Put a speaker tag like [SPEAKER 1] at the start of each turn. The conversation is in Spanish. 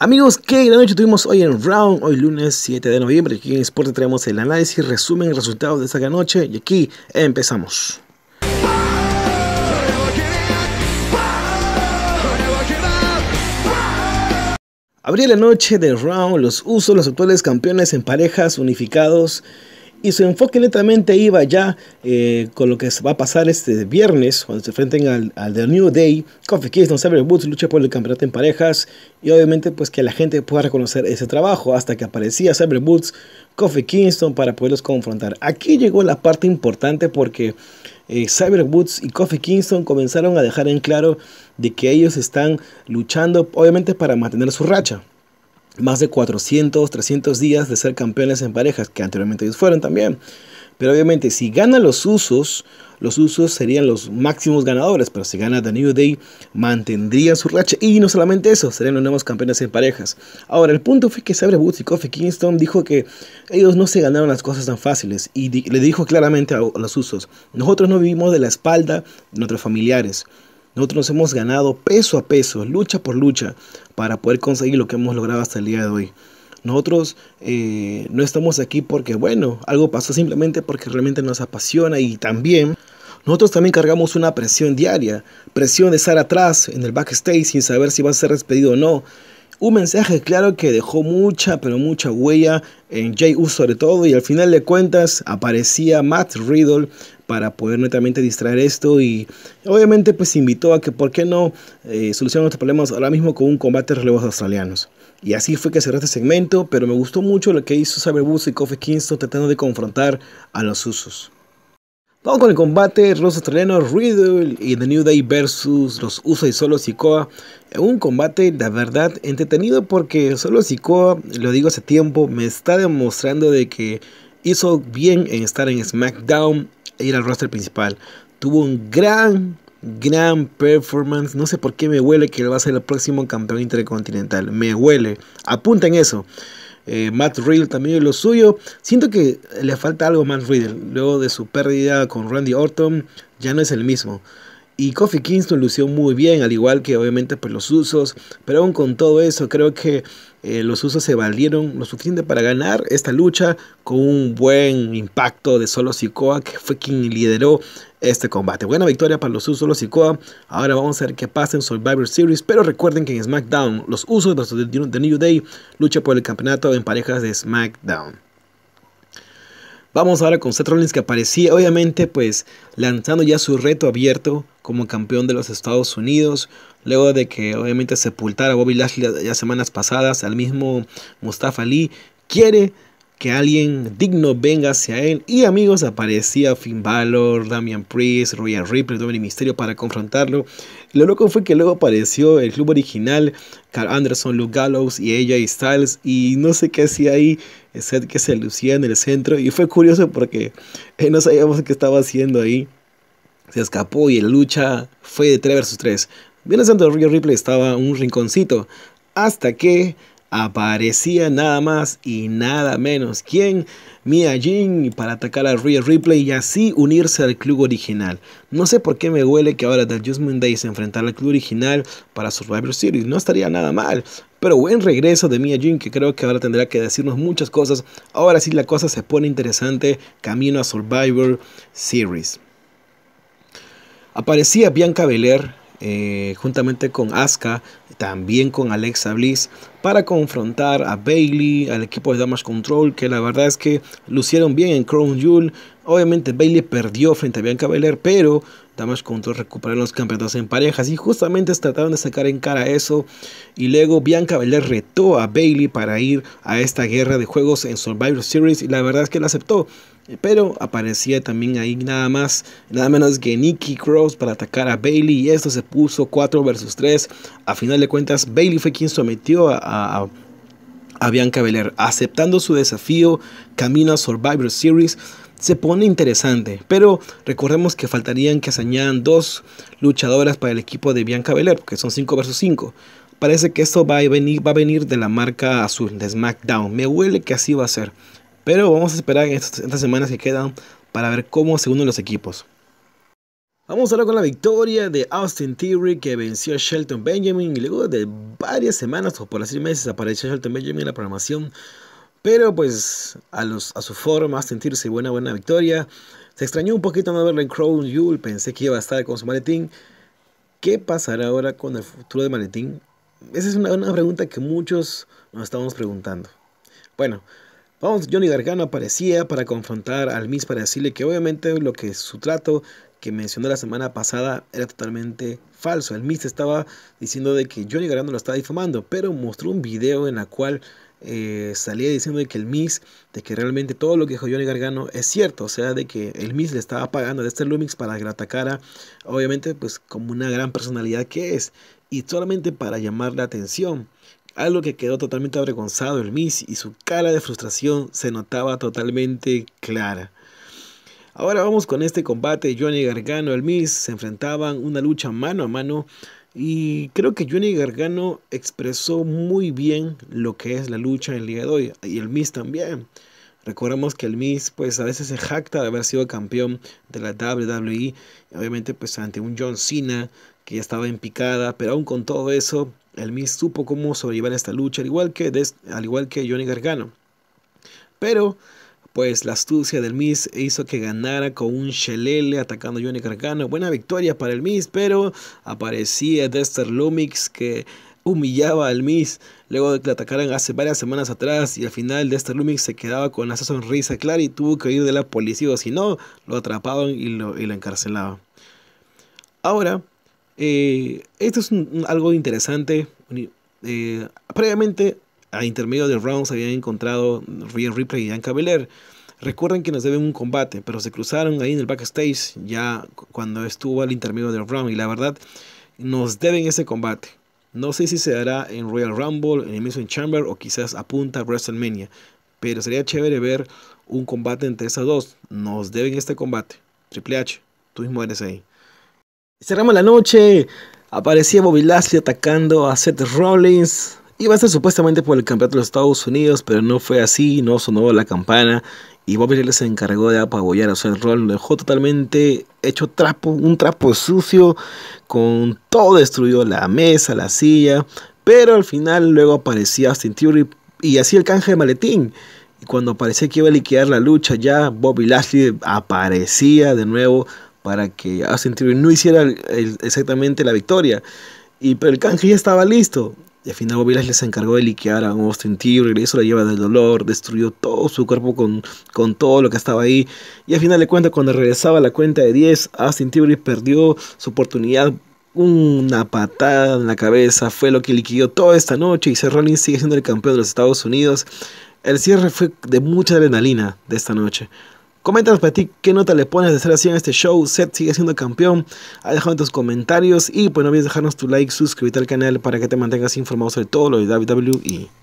[SPEAKER 1] Amigos, qué gran noche tuvimos hoy en Round, hoy lunes 7 de noviembre. Aquí en Sport traemos el análisis, resumen, resultados de esta gran noche y aquí empezamos. Abría la noche de Round los usos, los actuales campeones en parejas unificados y su enfoque netamente iba ya eh, con lo que va a pasar este viernes cuando se enfrenten al, New Day, Coffee Kingston, Saber Boots lucha por el campeonato en parejas y obviamente pues que la gente pueda reconocer ese trabajo hasta que aparecía Saber Woods, Coffee Kingston para poderlos confrontar. Aquí llegó la parte importante porque Cyber eh, Woods y Coffee Kingston comenzaron a dejar en claro de que ellos están luchando obviamente para mantener su racha más de 400, 300 días de ser campeones en parejas, que anteriormente ellos fueron también. Pero obviamente, si ganan los usos, los usos serían los máximos ganadores. Pero si gana The New Day, mantendría su racha. Y no solamente eso, serían los nuevos campeones en parejas. Ahora, el punto fue que Sabre Woods y Kofi Kingston dijo que ellos no se ganaron las cosas tan fáciles. Y le dijo claramente a los usos: Nosotros no vivimos de la espalda de nuestros familiares. Nosotros nos hemos ganado peso a peso, lucha por lucha, para poder conseguir lo que hemos logrado hasta el día de hoy. Nosotros eh, no estamos aquí porque, bueno, algo pasó simplemente porque realmente nos apasiona y también nosotros también cargamos una presión diaria, presión de estar atrás en el backstage sin saber si va a ser despedido o no, un mensaje claro que dejó mucha, pero mucha huella en Jay sobre todo y al final de cuentas aparecía Matt Riddle para poder netamente distraer esto y obviamente pues invitó a que por qué no eh, solucionar nuestros problemas ahora mismo con un combate de relevos australianos. Y así fue que cerró este segmento, pero me gustó mucho lo que hizo Saber Cyberbus y Kofi Kingston tratando de confrontar a los usos. Vamos con el combate los australianos Riddle y The New Day versus los Usos y Solo Sikoa. Un combate, la verdad, entretenido porque Solo Sikoa, lo digo hace tiempo, me está demostrando de que hizo bien en estar en SmackDown e ir al roster principal. Tuvo un gran gran performance. No sé por qué me huele que le va a ser el próximo campeón intercontinental. Me huele. apunta en eso. Eh, Matt Riddle también es lo suyo. Siento que le falta algo a Matt Riddle. Luego de su pérdida con Randy Orton, ya no es el mismo. Y Kofi Kingston lució muy bien, al igual que obviamente por pues, los usos. Pero aún con todo eso, creo que eh, los usos se valieron lo suficiente para ganar esta lucha con un buen impacto de Solo Sikoa, que fue quien lideró este combate. Buena victoria para los usos Solo Sikoa. Ahora vamos a ver qué pasa en Survivor Series, pero recuerden que en SmackDown los usos de, The New Day lucha por el campeonato en parejas de SmackDown. Vamos ahora con Seth Rollins que aparecía, obviamente, pues lanzando ya su reto abierto como campeón de los Estados Unidos, luego de que obviamente sepultara a Bobby Lashley ya semanas pasadas, al mismo Mustafa Lee, quiere que alguien digno venga hacia él. Y amigos, aparecía Finn Balor, Damian Priest, Royal Ripley, Dominic Misterio para confrontarlo. Lo loco fue que luego apareció el club original, Carl Anderson, Luke Gallows y AJ Styles. Y no sé qué hacía ahí set que se lucía en el centro y fue curioso porque eh, no sabíamos qué estaba haciendo ahí. Se escapó y el lucha fue de 3 versus 3. Bien, el centro Rio Ripley estaba un rinconcito hasta que aparecía nada más y nada menos quien Mia Jin para atacar a Rhea Ripley y así unirse al club original. No sé por qué me huele que ahora The Just Day se enfrentará al club original para Survivor Series, no estaría nada mal. Pero buen regreso de Mia Jin que creo que ahora tendrá que decirnos muchas cosas. Ahora sí la cosa se pone interesante camino a Survivor Series. Aparecía Bianca Belair eh, juntamente con Asuka también con Alexa Bliss para confrontar a Bailey, al equipo de Damage Control, que la verdad es que lucieron bien en Crown Jewel. Obviamente Bailey perdió frente a Bianca Belair, pero Damage Control recuperaron los campeonatos en parejas y justamente trataron de sacar en cara eso. Y luego Bianca Belair retó a Bailey para ir a esta guerra de juegos en Survivor Series y la verdad es que la aceptó. Pero aparecía también ahí nada más, nada menos que Nikki Cross para atacar a Bailey y esto se puso 4 versus 3 a final de cuentas, Bailey fue quien sometió a, Bianca Belair, aceptando su desafío, camino a Survivor Series. Se pone interesante, pero recordemos que faltarían que se añadan dos luchadoras para el equipo de Bianca Belair, porque son 5 versus 5. Parece que esto va a, venir, va a venir de la marca azul, de SmackDown. Me huele que así va a ser. Pero vamos a esperar en estas semanas que quedan para ver cómo se unen los equipos. Vamos a hablar con la victoria de Austin Theory que venció a Shelton Benjamin y luego de varias semanas o por así meses apareció Shelton Benjamin en la programación. Pero pues a, su forma, Austin Theory se buena buena victoria. Se extrañó un poquito no verla en Crown Jewel, pensé que iba a estar con su maletín. ¿Qué pasará ahora con el futuro de maletín? Esa es una, pregunta que muchos nos estamos preguntando. Bueno, Vamos, Johnny Gargano aparecía para confrontar al Miss para decirle que obviamente lo que su trato que mencionó la semana pasada era totalmente falso. El Miss estaba diciendo de que Johnny Gargano lo estaba difamando, pero mostró un video en el cual eh, salía diciendo de que el Miss, de que realmente todo lo que dijo Johnny Gargano es cierto, o sea, de que el Miss le estaba pagando a este Lumix para que lo atacara, obviamente, pues como una gran personalidad que es, y solamente para llamar la atención. Algo que quedó totalmente avergonzado el Miss y su cara de frustración se notaba totalmente clara. Ahora vamos con este combate. Johnny Gargano, el Miz, se enfrentaban una lucha mano a mano. Y creo que Johnny Gargano expresó muy bien lo que es la lucha en el día de hoy. Y el Miz también. Recordemos que el Miz pues a veces se jacta de haber sido campeón de la WWE. Obviamente pues ante un John Cena que ya estaba en picada. Pero aún con todo eso, el Miz supo cómo sobrellevar esta lucha. Al igual que, al igual que Johnny Gargano. Pero pues la astucia del Miss hizo que ganara con un Shelele atacando a Johnny Carcano. Buena victoria para el Miss, pero aparecía Dexter Lumix que humillaba al Miss luego de que le atacaran hace varias semanas atrás y al final Dexter Lumix se quedaba con esa sonrisa clara y tuvo que ir de la policía o si no, lo atrapaban y lo, encarcelaban. Ahora, eh, esto es algo interesante. Eh, previamente a intermedio del round se habían encontrado Rhea Ripley y Dan Belair. Recuerden que nos deben un combate, pero se cruzaron ahí en el backstage ya cuando estuvo al intermedio del round. Y la verdad, nos deben ese combate. No sé si se dará en Royal Rumble, en en Chamber o quizás apunta a WrestleMania. Pero sería chévere ver un combate entre esas dos. Nos deben este combate. Triple H, tú mismo eres ahí. Cerramos la noche. Aparecía Bobby Lashley atacando a Seth Rollins. Iba a ser supuestamente por el campeonato de los Estados Unidos, pero no fue así, no sonó la campana y Bobby Lashley se encargó de apabullar a su rol, lo dejó totalmente hecho trapo, un trapo sucio, con todo destruido la mesa, la silla, pero al final luego aparecía Austin Theory y así el canje de maletín. Y cuando parecía que iba a liquidar la lucha ya, Bobby Lashley aparecía de nuevo para que Austin Theory no hiciera exactamente la victoria. Y pero el canje ya estaba listo y al final Bobby Lashley se encargó de liquear a Austin le hizo la lleva del dolor, destruyó todo su cuerpo con, con todo lo que estaba ahí. Y al final de cuentas, cuando regresaba a la cuenta de 10, Austin Theory perdió su oportunidad. Una patada en la cabeza fue lo que liquidó toda esta noche y Seth Rollins sigue siendo el campeón de los Estados Unidos. El cierre fue de mucha adrenalina de esta noche. Coméntanos para ti qué nota le pones de ser así en este show. Seth sigue siendo campeón. en tus comentarios y pues no olvides dejarnos tu like, suscribirte al canal para que te mantengas informado sobre todo lo de WWE.